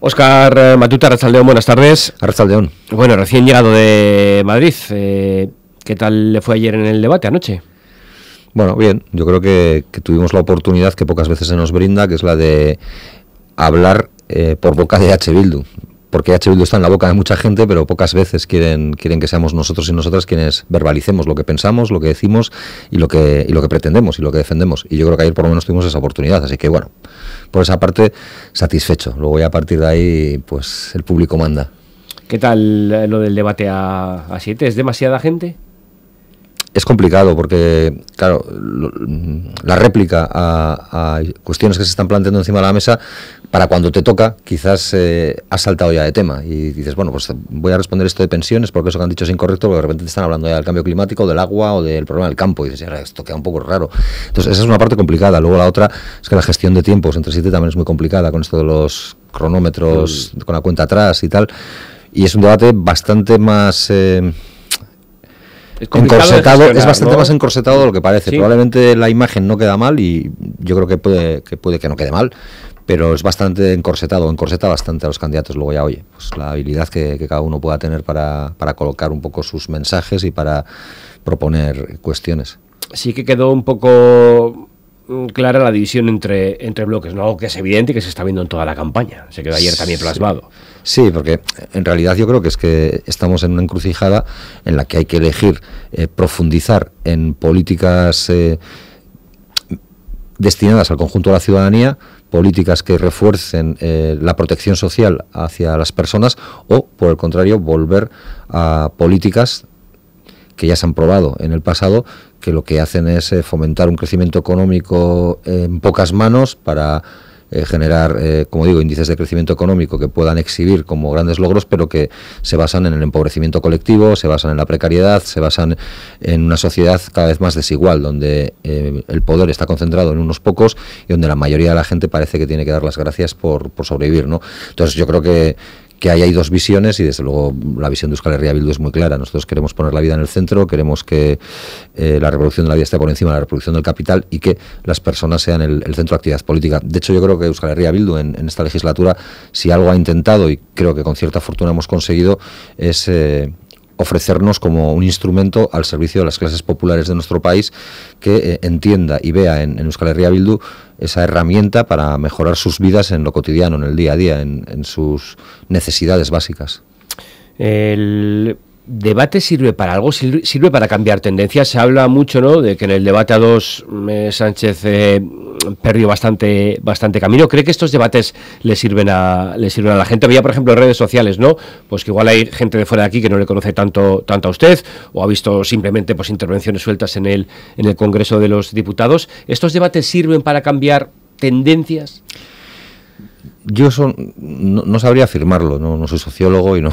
Oscar eh, Matuta, buenas tardes. Arzaldeón. Bueno, recién llegado de Madrid, eh, ¿qué tal le fue ayer en el debate anoche? Bueno, bien, yo creo que, tuvimos la oportunidad que pocas veces se nos brinda, que es la de hablar eh, por boca de H. Bildu porque HBLU está en la boca de mucha gente, pero pocas veces quieren, quieren que seamos nosotros y nosotras quienes verbalicemos lo que pensamos, lo que decimos y lo que, lo que pretendemos y lo que defendemos. Y yo creo que ayer por lo menos tuvimos esa oportunidad. Así que bueno, por esa parte, satisfecho. Luego ya a partir de ahí, pues el público manda. ¿Qué tal lo del debate a, a siete? ¿Es demasiada gente? es complicado porque, claro, la réplica a, cuestiones que se están planteando encima de la mesa, para cuando te toca, quizás eh, has saltado ya de tema y dices, bueno, pues voy a responder esto de pensiones porque eso que han dicho es incorrecto, porque de repente te están hablando ya del cambio climático, del agua o del problema del campo y dices, esto queda un poco raro. Entonces, esa es una parte complicada. Luego la otra es que la gestión de tiempos entre siete también es muy complicada con esto de los cronómetros, mm. con la cuenta atrás y tal. Y es un debate bastante más... Eh, es es bastante más encorsetado de lo que parece. Probablemente la imagen no queda mal y yo creo que puede que, puede que no quede mal, pero es bastante encorsetado, encorseta bastante a los candidatos. Luego ya, oye, pues la habilidad que, cada uno pueda tener para, colocar un poco sus mensajes y para proponer cuestiones. Sí que quedó un poco mm, clara la división entre, entre bloques, ¿no? algo que es evidente y que se está viendo en toda la campaña. Se quedó ayer también plasmado. Sí, porque en realidad yo creo que es que estamos en una encrucijada en la que hay que elegir eh, profundizar en políticas eh, destinadas al conjunto de la ciudadanía, políticas que refuercen eh, la protección social hacia las personas o, por el contrario, volver a políticas que ya se han probado en el pasado, que lo que hacen es fomentar un crecimiento económico en pocas manos para eh, generar, eh, como digo, índices de crecimiento económico que puedan exhibir como grandes logros, pero que se basan en el empobrecimiento colectivo, se basan en la precariedad, se basan en una sociedad cada vez más desigual, donde eh, el poder está concentrado en unos pocos y donde la mayoría de la gente parece que tiene que dar las gracias por, por sobrevivir. ¿no? Entonces yo creo que que ahí hay dos visiones y desde luego la visión de Euskal Herria Bildu es muy clara. Nosotros queremos poner la vida en el centro, queremos que eh, la revolución de la vida esté por encima de la reproducción del capital y que las personas sean el, centro de actividad política. De hecho, yo creo que Euskal Herria Bildu en, esta legislatura, si algo ha intentado y creo que con cierta fortuna hemos conseguido, es... Eh, ofrecernos como un instrumento al servicio de las clases populares de nuestro país que eh, entienda y vea en, Euskal Herria Bildu esa herramienta para mejorar sus vidas en lo cotidiano, en el día a día, en, en sus necesidades básicas. El debate sirve para algo, sirve para cambiar tendencias. Se habla mucho, ¿no? De que en el debate a dos mm, eh, Sánchez eh, perdió bastante, bastante camino. ¿Cree que estos debates le sirven a, le a la gente? Había, por ejemplo, redes sociales, ¿no? Pues que igual hay gente de fuera de aquí que no le conoce tanto, a usted, o ha visto simplemente pues intervenciones sueltas en el, en el Congreso de los Diputados. ¿Estos debates sirven para cambiar tendencias? Yo no, sabría afirmarlo, no, no soy sociólogo y no,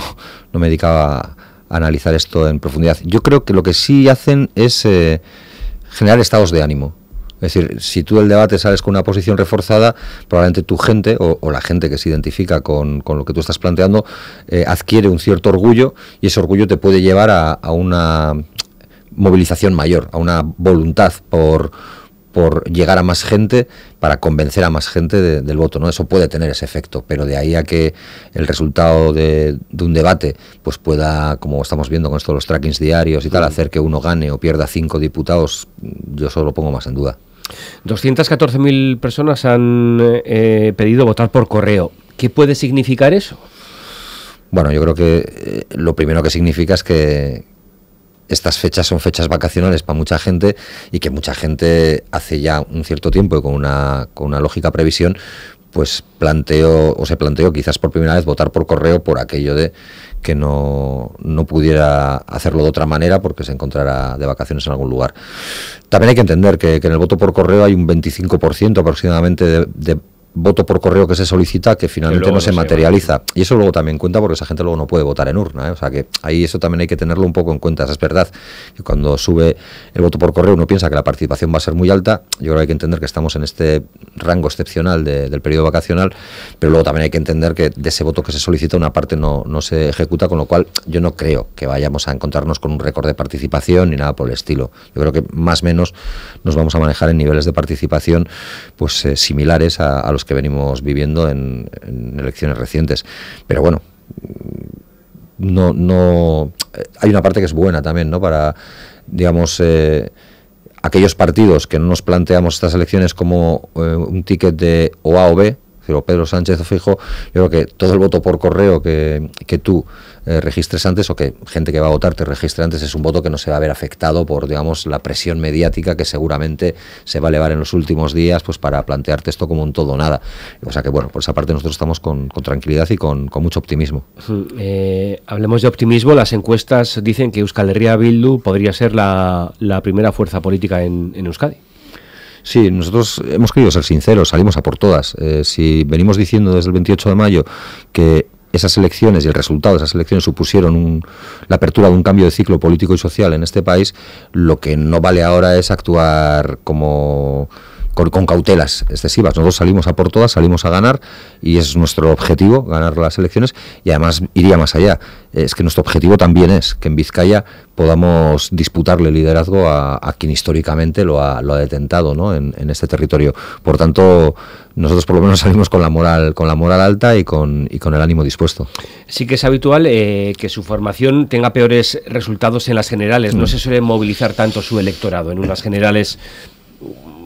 no me dedicaba analizar esto en profundidad. Yo creo que lo que sí hacen es eh, generar estados de ánimo. Es decir, si tú del debate sales con una posición reforzada, probablemente tu gente o, la gente que se identifica con, lo que tú estás planteando eh, adquiere un cierto orgullo y ese orgullo te puede llevar a una movilización mayor, a una voluntad por, por llegar a más gente, para convencer a más gente del voto, ¿no? Eso puede tener ese efecto, pero de ahí a que el resultado de, un debate pues pueda, como estamos viendo con estos los trackings diarios y tal, mm. hacer que uno gane o pierda cinco diputados, yo solo pongo más en duda. 214.000 personas han eh, pedido votar por correo. ¿Qué puede significar eso? Bueno, yo creo que eh, lo primero que significa es que, estas fechas son fechas vacacionales para mucha gente y que mucha gente hace ya un cierto tiempo y con una, con una lógica previsión, pues planteó o se planteó quizás por primera vez votar por correo por aquello de que no, no, pudiera hacerlo de otra manera porque se encontrara de vacaciones en algún lugar. También hay que entender que, en el voto por correo hay un 25% aproximadamente de voto por correo que se solicita que finalmente no se materializa. y eso luego también cuenta porque esa gente luego no puede votar en urna. ¿eh? O sea que ahí eso también hay que tenerlo un poco en cuenta. Es verdad que cuando sube el voto por correo uno piensa que la participación va a ser muy alta. Yo creo que hay que entender que estamos en este rango excepcional del periodo vacacional, pero luego también hay que entender que de ese voto que se solicita una parte no, no se ejecuta, con lo cual yo no creo que vayamos a encontrarnos con un récord de participación ni nada por el estilo. Yo creo que más o menos nos vamos a manejar en niveles de participación pues eh, similares a los que venimos viviendo en, elecciones recientes. Pero bueno, no, no hay una parte que es buena también, ¿no? Para, digamos, eh, aquellos partidos que no nos planteamos estas elecciones como eh, un ticket de O A o B, Pedro Sánchez Fijo, yo creo que todo el voto por correo que, que tú eh, registres antes o que gente que va a votar te registre antes es un voto que no se va a ver afectado por, digamos, la presión mediática que seguramente se va a elevar en los últimos días pues para plantearte esto como un todo nada. O sea que, bueno, por esa parte nosotros estamos con, tranquilidad y con, mucho optimismo. Mm, eh, hablemos de optimismo. Las encuestas dicen que Euskal Herria Bildu podría ser la, primera fuerza política en Euskadi. Sí, nosotros hemos querido ser sinceros, salimos a por todas. Eh, si venimos diciendo desde el 28 de mayo que esas elecciones y el resultado de esas elecciones supusieron la apertura de un cambio de ciclo político y social en este país, lo que no vale ahora es actuar como con, cautelas excesivas. Nosotros salimos a por todas, salimos a ganar y es nuestro objetivo, ganar las elecciones y además iría más allá. Es que nuestro objetivo también es que en Vizcaya podamos disputarle liderazgo a, quien históricamente lo ha, detentado ¿no? en, este territorio. Por tanto, nosotros por lo menos salimos con la moral, con la moral alta y con, y con el ánimo dispuesto. Sí que es habitual eh, que su formación tenga peores resultados en las generales. No mm. se suele movilizar tanto su electorado en unas generales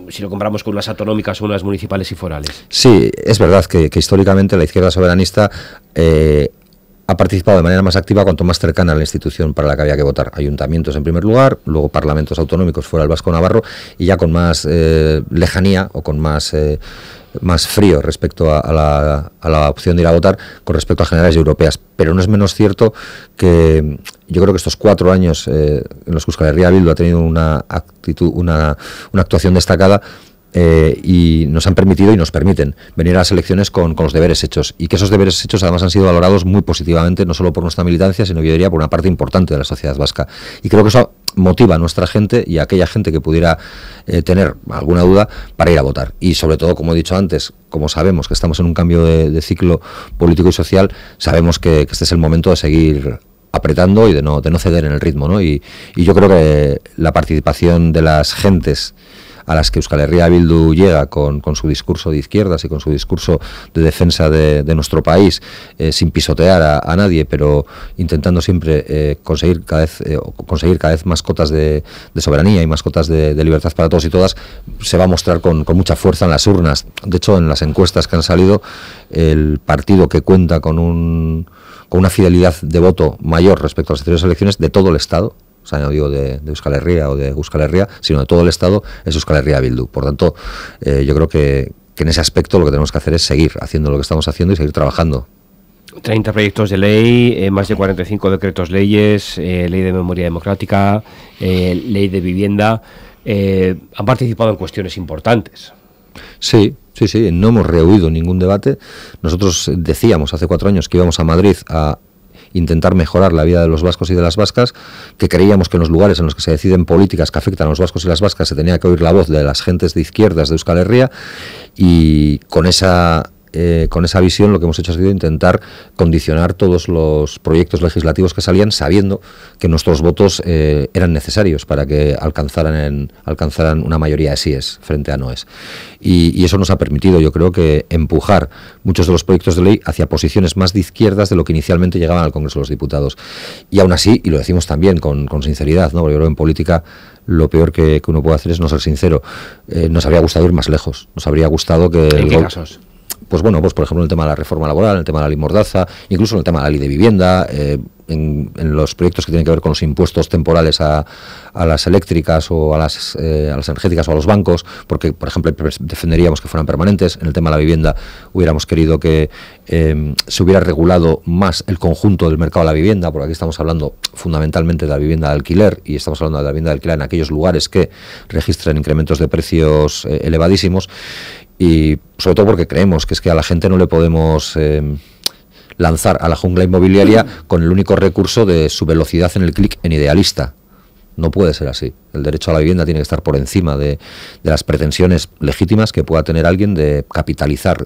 si lo compramos con las autonómicas o unas municipales y forales. Sí, es verdad que, históricamente la izquierda soberanista eh, ha participado de manera más activa cuanto más cercana a la institución para la que había que votar. Ayuntamientos en primer lugar, luego parlamentos autonómicos fuera el Vasco Navarro y ya con más eh, lejanía o con más eh, más frío respecto a, la, a, la, opción de ir a votar con respecto a generales europeas. Pero no es menos cierto que mm, yo creo que estos cuatro años eh, en los que Euskal Herria ha tenido una actitud, una, actuación destacada. Eh, y nos han permitido y nos permiten venir a las elecciones con, con, los deberes hechos. Y que esos deberes hechos además han sido valorados muy positivamente, no solo por nuestra militancia, sino yo diría por una parte importante de la sociedad vasca. Y creo que eso motiva a nuestra gente y a aquella gente que pudiera eh, tener alguna duda para ir a votar. Y sobre todo, como he dicho antes, como sabemos que estamos en un cambio de, ciclo político y social, sabemos que, este es el momento de seguir apretando y de no, de no ceder en el ritmo. ¿no? y, yo creo que la participación de las gentes a las que Euskal Herria Bildu llega con, su discurso de izquierdas y con su discurso de defensa de, nuestro país, eh, sin pisotear a, nadie, pero intentando siempre eh, conseguir, cada vez, eh, conseguir cada vez más cotas de, soberanía y más cotas de, libertad para todos y todas, se va a mostrar con, mucha fuerza en las urnas. De hecho, en las encuestas que han salido, el partido que cuenta con un con una fidelidad de voto mayor respecto a las anteriores elecciones de todo el Estado, o no digo de, Euskal Herria o de Euskal Herria, sino de todo el Estado, es Euskal Herria Bildu. Por tanto, eh, yo creo que, en ese aspecto lo que tenemos que hacer es seguir haciendo lo que estamos haciendo y seguir trabajando 30 proyectos de ley, eh, más de 45 decretos leyes, eh, ley de memoria democrática, ley de vivienda. han participado en cuestiones importantes. Sí, sí, sí, no hemos rehuido ningún debate. Nosotros decíamos hace cuatro años que íbamos a Madrid a intentar mejorar la vida de los vascos y de las vascas, que creíamos que en los lugares en los que se deciden políticas que afectan a los vascos y las vascas se tenía que oír la voz de las gentes de izquierdas de Euskal Herria y con esa eh, con esa visión lo que hemos hecho ha sido intentar condicionar todos los proyectos legislativos que salían sabiendo que nuestros votos eh, eran necesarios para que alcanzaran, una mayoría de síes frente a noes. Y, y, eso nos ha permitido, yo creo, que empujar muchos de los proyectos de ley hacia posiciones más de izquierdas de lo que inicialmente llegaban al Congreso de los Diputados. Y aún así, y lo decimos también con, sinceridad, ¿no? porque yo creo que en política lo peor que, uno puede hacer es no ser sincero. Eh, nos habría gustado ir más lejos. Nos habría gustado que... ¿En pues bueno, pues por ejemplo en el tema de la reforma laboral, en el tema de la ley Mordaza, incluso en el tema de la ley de vivienda, eh, en, los proyectos que tienen que ver con los impuestos temporales a, las eléctricas o eh, a las, energéticas o a los bancos, porque por ejemplo defenderíamos que fueran permanentes, en el tema de la vivienda hubiéramos querido que em, se hubiera regulado más el conjunto del mercado de la vivienda, porque aquí estamos hablando fundamentalmente de la vivienda de alquiler y estamos hablando de la vivienda de alquiler en aquellos lugares que registran incrementos de precios eh, elevadísimos y sobre todo porque creemos que es que a la gente no le podemos eh, lanzar a la jungla inmobiliaria con el único recurso de su velocidad en el clic en idealista. No puede ser así. El derecho a la vivienda tiene que estar por encima de, las pretensiones legítimas que pueda tener alguien de capitalizar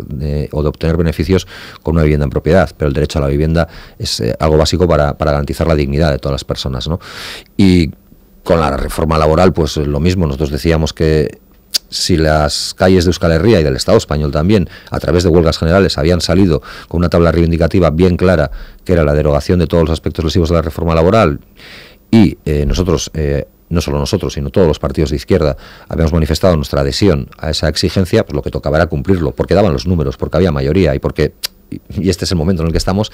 o de obtener beneficios con una vivienda en propiedad. Pero el derecho a la vivienda es eh, algo básico para, para, garantizar la dignidad de todas las personas. ¿no? Y con la reforma laboral, pues lo mismo. Nosotros decíamos que si las calles de Euskal Herria y del Estado español también, a través de huelgas generales, habían salido con una tabla reivindicativa bien clara, que era la derogación de todos los aspectos lesivos de la reforma laboral, y eh, nosotros, eh, no solo nosotros, sino todos los partidos de izquierda, habíamos manifestado nuestra adhesión a esa exigencia, pues lo que tocaba era cumplirlo, porque daban los números, porque había mayoría y porque y este es el momento en el que estamos,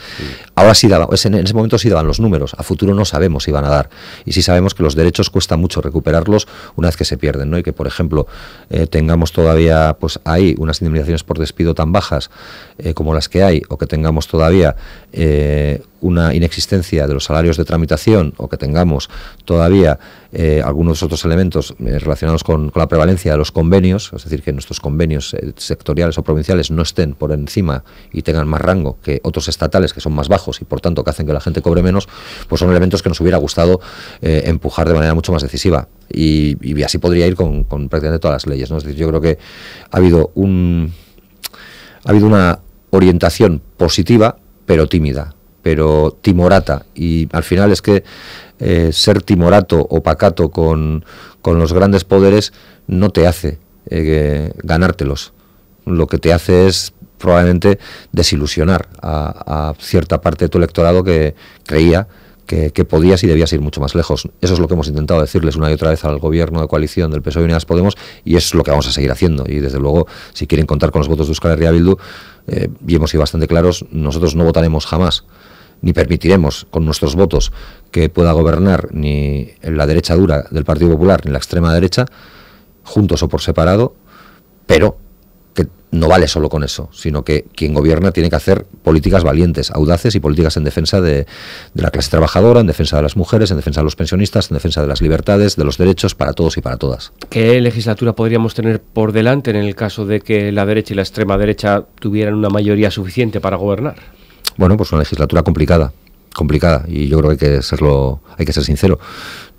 ahora sí daban en ese momento sí daban los números, a futuro no sabemos si van a dar. Y sí sabemos que los derechos cuesta mucho recuperarlos una vez que se pierden, ¿no? Y que, por ejemplo, eh, tengamos todavía pues ahí unas indemnizaciones por despido tan bajas eh, como las que hay, o que tengamos todavía eh, una inexistencia de los salarios de tramitación o que tengamos todavía eh, algunos otros elementos eh, relacionados con, la prevalencia de los convenios, es decir, que nuestros convenios eh, sectoriales o provinciales no estén por encima y tengan más rango que otros estatales que son más bajos y por tanto que hacen que la gente cobre menos, pues son elementos que nos hubiera gustado empujar de manera mucho más decisiva. Y, así podría ir con, con, prácticamente todas las leyes. Es decir, yo creo que ha habido un ha habido una orientación positiva pero tímida, pero timorata. Y al final es que eh, ser timorato o pacato con, los grandes poderes no te hace eh, ganártelos. Lo que te hace es probablemente desilusionar a cierta parte de tu electorado que creía que, podías y debías ir mucho más lejos. Eso es lo que hemos intentado decirles una y otra vez al gobierno de coalición del PSOE y Unidas Podemos y es lo que vamos a seguir haciendo. Y desde luego, si quieren contar con los votos de Euskal Herria Bildu, eh, y hemos sido bastante claros, nosotros no votaremos jamás ni permitiremos con nuestros votos que pueda gobernar ni la derecha dura del Partido Popular ni la extrema derecha, juntos o por separado, pero no vale solo con eso, sino que quien gobierna tiene que hacer políticas valientes, audaces y políticas en defensa de, la clase trabajadora, en defensa de las mujeres, en defensa de los pensionistas, en defensa de las libertades, de los derechos para todos y para todas. ¿Qué legislatura podríamos tener por delante en el caso de que la derecha y la extrema derecha tuvieran una mayoría suficiente para gobernar? Bueno, pues una legislatura complicada complicada y yo creo que hay que serlo hay que ser sincero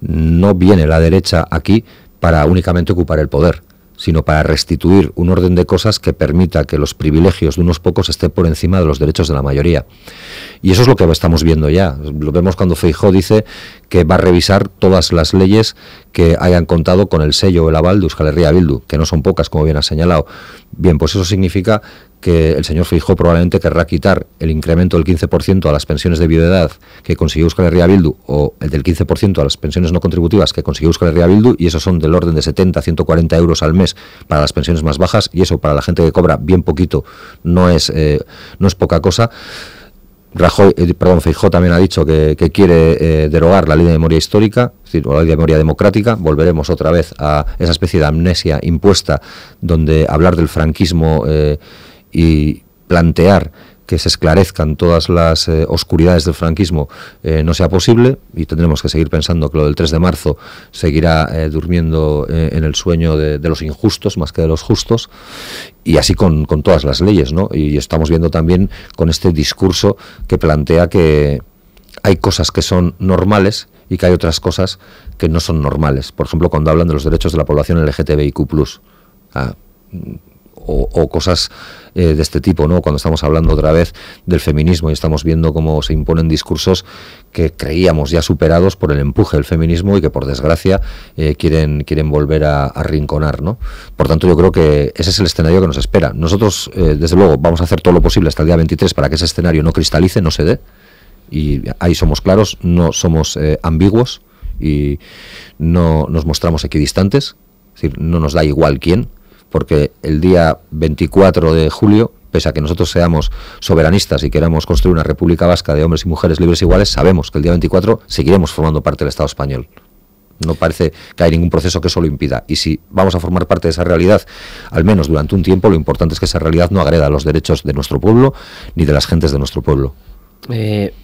no viene la derecha aquí para únicamente ocupar el poder sino para restituir un orden de cosas que permita que los privilegios de unos pocos estén por encima de los derechos de la mayoría. Y eso es lo que estamos viendo ya. Lo vemos cuando Feijó dice que va a revisar todas las leyes que hayan contado con el sello o el aval de Euskal Herria Bildu, que no son pocas, como bien ha señalado. Bien, pues eso significa que el señor Fijó probablemente querrá quitar el incremento del 15% a las pensiones de viudedad que consiguió Euskal Herria Bildu o el del 15% a las pensiones no contributivas que consiguió el Herria Bildu y esos son del orden de 70 a 140 euros al mes para las pensiones más bajas y eso para la gente que cobra bien poquito no es, eh, no es poca cosa. Rajoy, eh, perdón, Feijó también ha dicho que, quiere eh, derogar la ley de memoria histórica, es decir, o la ley de memoria democrática. Volveremos otra vez a esa especie de amnesia impuesta donde hablar del franquismo y plantear que se esclarezcan todas las eh, oscuridades del franquismo eh, no sea posible y tendremos que seguir pensando que lo del 3 de marzo seguirá eh, durmiendo en el sueño de, los injustos más que de los justos y así con, todas las leyes ¿no? y estamos viendo también con este discurso que plantea que hay cosas que son normales y que hay otras cosas que no son normales por ejemplo cuando hablan de los derechos de la población LGTBIQ+ o, cosas eh, de este tipo, ¿no? Cuando estamos hablando otra vez del feminismo y estamos viendo cómo se imponen discursos que creíamos ya superados por el empuje del feminismo y que por desgracia eh, quieren, quieren volver a arrinconar, ¿no? Por tanto, yo creo que ese es el escenario que nos espera. Nosotros, eh, desde luego, vamos a hacer todo lo posible hasta el día 23 para que ese escenario no cristalice, no se dé. Y ahí somos claros, no somos ambiguos y no nos mostramos equidistantes, es decir, no nos da igual quién, porque el día 24 de julio pese a que nosotros seamos soberanistas y queramos construir una república vasca de hombres y mujeres libres e iguales, sabemos que el día 24 seguiremos formando parte del Estado español. No parece que hay ningún proceso que eso lo impida. Y si vamos a formar parte de esa realidad, al menos durante un tiempo, lo importante es que esa realidad no agreda los derechos de nuestro pueblo ni de las gentes de nuestro pueblo. Eh,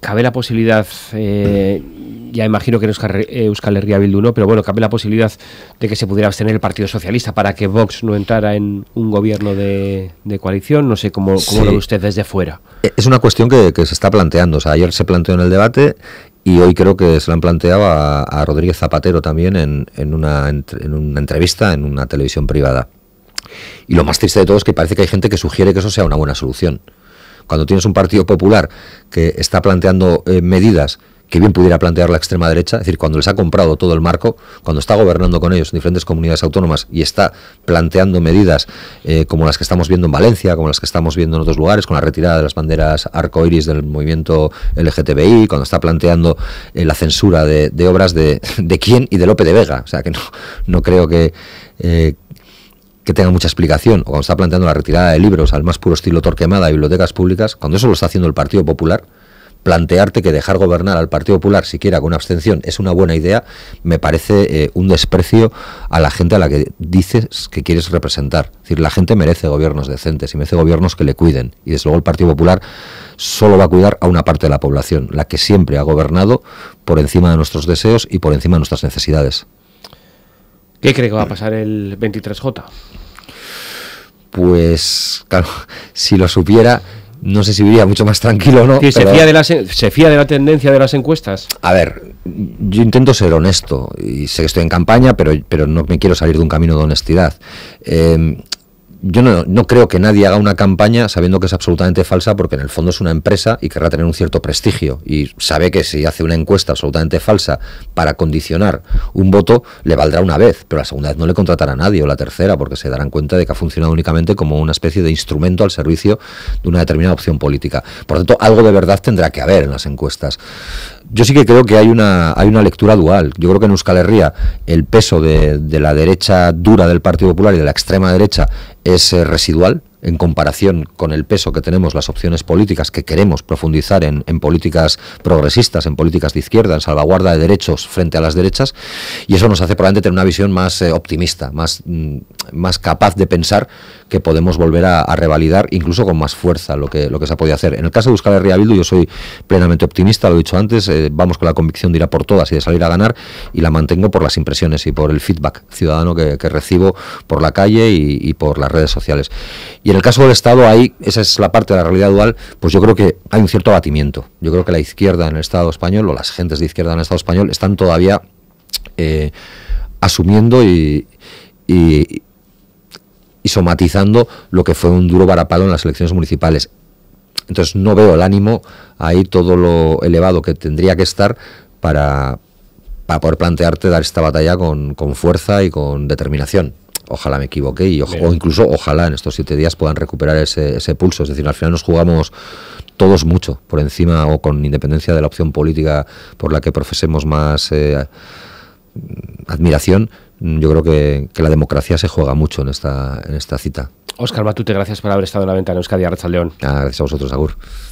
cabe la posibilidad, eh, ya imagino que no eh, Euskal Herria Bildu no, pero bueno, cabe la posibilidad de que se pudiera abstener el Partido Socialista para que Vox no entrara en un gobierno de, coalición. No sé cómo, lo ve usted desde fuera. Eh, es una cuestión que, se está planteando. O sea, ayer se planteó en el debate y hoy creo que se la han planteado a, Rodríguez Zapatero también en, una, entrevista en una televisión privada. Y lo más triste de todo es que parece que hay gente que sugiere que eso sea una buena solución. Cuando tienes un Partido Popular que está planteando eh, medidas que bien pudiera plantear la extrema derecha, es decir, cuando les ha comprado todo el marco, cuando está gobernando con ellos en diferentes comunidades autónomas y está planteando medidas eh, como las que estamos viendo en Valencia, como las que estamos viendo en otros lugares, con la retirada de las banderas arcoiris del movimiento LGTBI, cuando está planteando eh, la censura de, obras de, quién y de López de Vega, o sea que no, creo que... Eh, que tenga mucha explicación, o cuando está planteando la retirada de libros al más puro estilo Torquemada de bibliotecas públicas, cuando eso lo está haciendo el Partido Popular, plantearte que dejar gobernar al Partido Popular siquiera con abstención es una buena idea, me parece eh, un desprecio a la gente a la que dices que quieres representar. Es decir, la gente merece gobiernos decentes y merece gobiernos que le cuiden. Y desde luego el Partido Popular solo va a cuidar a una parte de la población, la que siempre ha gobernado por encima de nuestros deseos y por encima de nuestras necesidades. ¿Qué cree que va a pasar el 23J? Pues, claro, si lo supiera no sé si vivía mucho más tranquilo o no. se, fía de la, ¿Se fía de la tendencia de las encuestas? A ver, yo intento ser honesto y sé que estoy en campaña, pero, pero no me quiero salir de un camino de honestidad. Em, yo no, creo que nadie haga una campaña sabiendo que es absolutamente falsa porque en el fondo es una empresa y querrá tener un cierto prestigio y sabe que si hace una encuesta absolutamente falsa para condicionar un voto le valdrá una vez, pero la segunda vez no le contratará a nadie o la tercera porque se darán cuenta de que ha funcionado únicamente como una especie de instrumento al servicio de una determinada opción política. Por lo tanto, algo de verdad tendrá que haber en las encuestas yo sí que creo que hay una, hay una lectura dual. Yo creo que en Euskal Herria el peso de, la derecha dura del Partido Popular y de la extrema derecha es eh, residual en comparación con el peso que tenemos las opciones políticas que queremos profundizar en, políticas progresistas, en políticas de izquierda, en salvaguarda de derechos frente a las derechas, y eso nos hace probablemente tener una visión más eh, optimista, más, mm, más capaz de pensar que podemos volver a, revalidar incluso con más fuerza lo que, lo que se ha podido hacer. En el caso de buscar Herria Bildu yo soy plenamente optimista, lo he dicho antes, eh, vamos con la convicción de ir a por todas y de salir a ganar, y la mantengo por las impresiones y por el feedback ciudadano que, recibo por la calle y, por las redes sociales. Y en el caso del Estado, ahí, esa es la parte de la realidad dual, pues yo creo que hay un cierto abatimiento. Yo creo que la izquierda en el Estado español, o las gentes de izquierda en el Estado español, están todavía eh, asumiendo y, somatizando lo que fue un duro varapalo en las elecciones municipales. Entonces no veo el ánimo ahí todo lo elevado que tendría que estar para, poder plantearte dar esta batalla con, con fuerza y con determinación ojalá me equivoqué y o, incluso ojalá en estos siete días puedan recuperar ese, pulso. Es decir, al final nos jugamos todos mucho por encima o con independencia de la opción política por la que profesemos más eh, admiración. Yo creo que, la democracia se juega mucho en esta, en esta cita. Óscar Batute, gracias por haber estado en la ventana Euskadi Arracha León. gracias a vosotros, Agur.